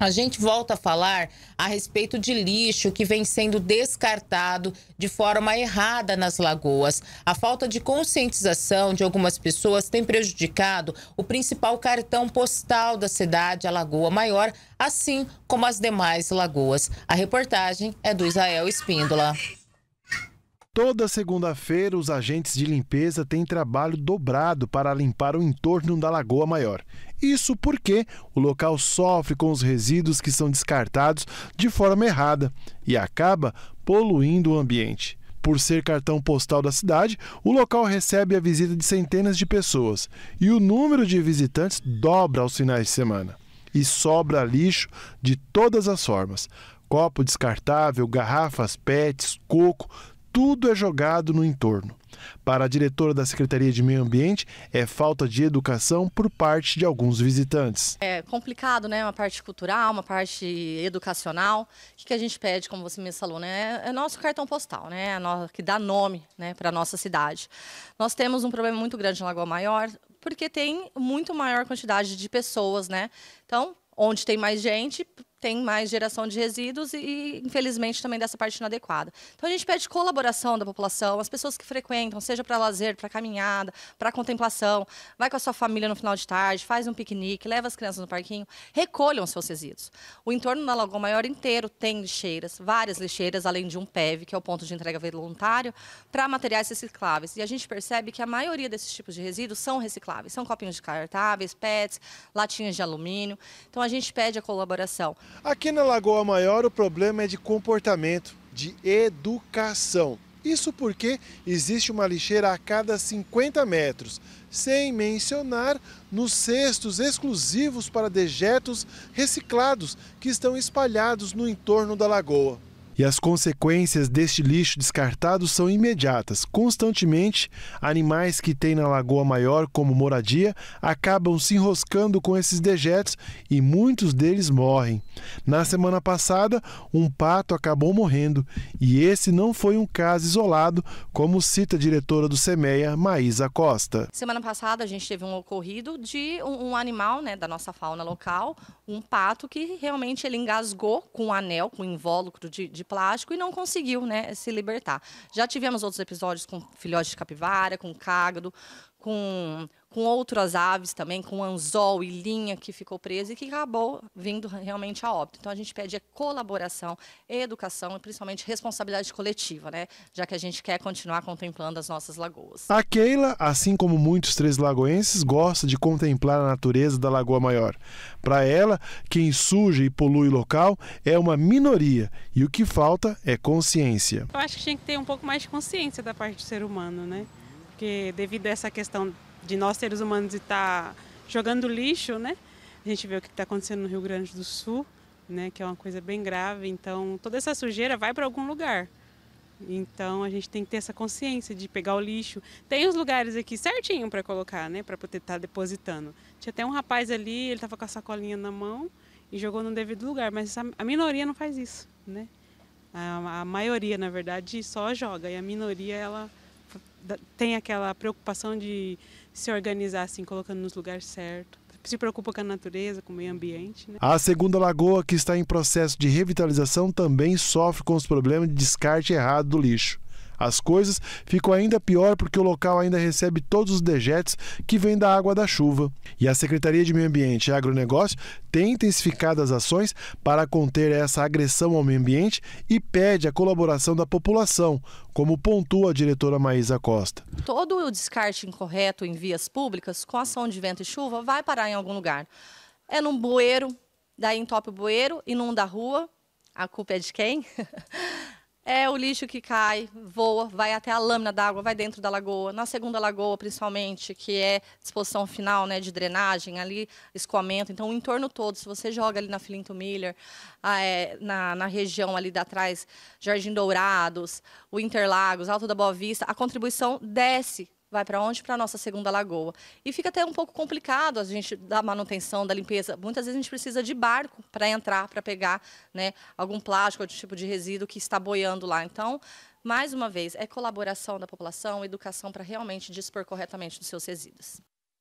A gente volta a falar a respeito de lixo que vem sendo descartado de forma errada nas lagoas. A falta de conscientização de algumas pessoas tem prejudicado o principal cartão postal da cidade, a Lagoa Maior, assim como as demais lagoas. A reportagem é do Israel Espíndola. Toda segunda-feira, os agentes de limpeza têm trabalho dobrado para limpar o entorno da Lagoa Maior. Isso porque o local sofre com os resíduos que são descartados de forma errada e acaba poluindo o ambiente. Por ser cartão postal da cidade, o local recebe a visita de centenas de pessoas e o número de visitantes dobra aos finais de semana. E sobra lixo de todas as formas: copo descartável, garrafas, pets, coco, tudo é jogado no entorno. Para a diretora da Secretaria de Meio Ambiente, é falta de educação por parte de alguns visitantes. É complicado, né? Uma parte cultural, uma parte educacional. O que a gente pede, como você me falou, né? É nosso cartão postal, né? É que dá nome né? para a nossa cidade. Nós temos um problema muito grande em Lagoa Maior, porque tem muito maior quantidade de pessoas, né? Então, onde tem mais gente, tem mais geração de resíduos e, infelizmente, também dessa parte inadequada. Então, a gente pede colaboração da população, as pessoas que frequentam, seja para lazer, para caminhada, para contemplação, vai com a sua família no final de tarde, faz um piquenique, leva as crianças no parquinho, recolham seus resíduos. O entorno da Lagoa Maior inteiro tem lixeiras, várias lixeiras, além de um PEV, que é o ponto de entrega voluntário, para materiais recicláveis. E a gente percebe que a maioria desses tipos de resíduos são recicláveis, são copinhos descartáveis, PETs, latinhas de alumínio. Então, a gente pede a colaboração. Aqui na Lagoa Maior o problema é de comportamento, de educação. Isso porque existe uma lixeira a cada 50 metros, sem mencionar nos cestos exclusivos para dejetos reciclados que estão espalhados no entorno da lagoa. E as consequências deste lixo descartado são imediatas. Constantemente, animais que têm na Lagoa Maior como moradia acabam se enroscando com esses dejetos e muitos deles morrem. Na semana passada, um pato acabou morrendo e esse não foi um caso isolado, como cita a diretora do SEMEA, Maísa Costa. Semana passada, a gente teve um ocorrido de um animal né, da nossa fauna local, um pato que realmente ele engasgou com um anel, com um invólucro de, de plástico e não conseguiu né, se libertar. Já tivemos outros episódios com filhotes de capivara, com cágado, com, com outras aves também, com anzol e linha que ficou presa e que acabou vindo realmente a óbito. Então, a gente pede é colaboração, educação e principalmente responsabilidade coletiva, né? já que a gente quer continuar contemplando as nossas lagoas. A Keila, assim como muitos três lagoenses, gosta de contemplar a natureza da Lagoa Maior. Para ela, quem suja e polui o local é uma minoria e o que falta é consciência. Eu acho que tinha que ter um pouco mais de consciência da parte do ser humano, né? porque devido a essa questão de nós seres humanos estar tá jogando lixo, né? A gente vê o que está acontecendo no Rio Grande do Sul, né? Que é uma coisa bem grave. Então toda essa sujeira vai para algum lugar. Então a gente tem que ter essa consciência de pegar o lixo. Tem os lugares aqui certinho para colocar, né? Para poder estar tá depositando. Tinha até um rapaz ali, ele estava com a sacolinha na mão e jogou no devido lugar, mas a minoria não faz isso, né? A, a maioria, na verdade, só joga e a minoria ela tem aquela preocupação de se organizar assim, colocando nos lugares certos se preocupa com a natureza, com o meio ambiente. Né? A segunda lagoa, que está em processo de revitalização, também sofre com os problemas de descarte errado do lixo. As coisas ficam ainda pior porque o local ainda recebe todos os dejetos que vêm da água da chuva. E a Secretaria de Meio Ambiente e Agronegócio tem intensificado as ações para conter essa agressão ao meio ambiente e pede a colaboração da população, como pontua a diretora Maísa Costa. Todo o descarte incorreto em vias públicas, com ação de vento e chuva, vai parar em algum lugar. É num bueiro, daí entope o bueiro, inunda a rua. A culpa é de quem? é o lixo que cai, voa, vai até a lâmina d'água, vai dentro da lagoa. Na segunda lagoa, principalmente, que é disposição final né, de drenagem, ali escoamento. Então, o entorno todo, se você joga ali na Filinto Miller, ah, é, na, na região ali da trás, Jardim Dourados, o Interlagos, Alto da Boa Vista, a contribuição desce vai para onde? Para a nossa segunda lagoa. E fica até um pouco complicado a gente da manutenção, da limpeza. Muitas vezes a gente precisa de barco para entrar, para pegar né, algum plástico, algum tipo de resíduo que está boiando lá. Então, mais uma vez, é colaboração da população, educação para realmente dispor corretamente dos seus resíduos.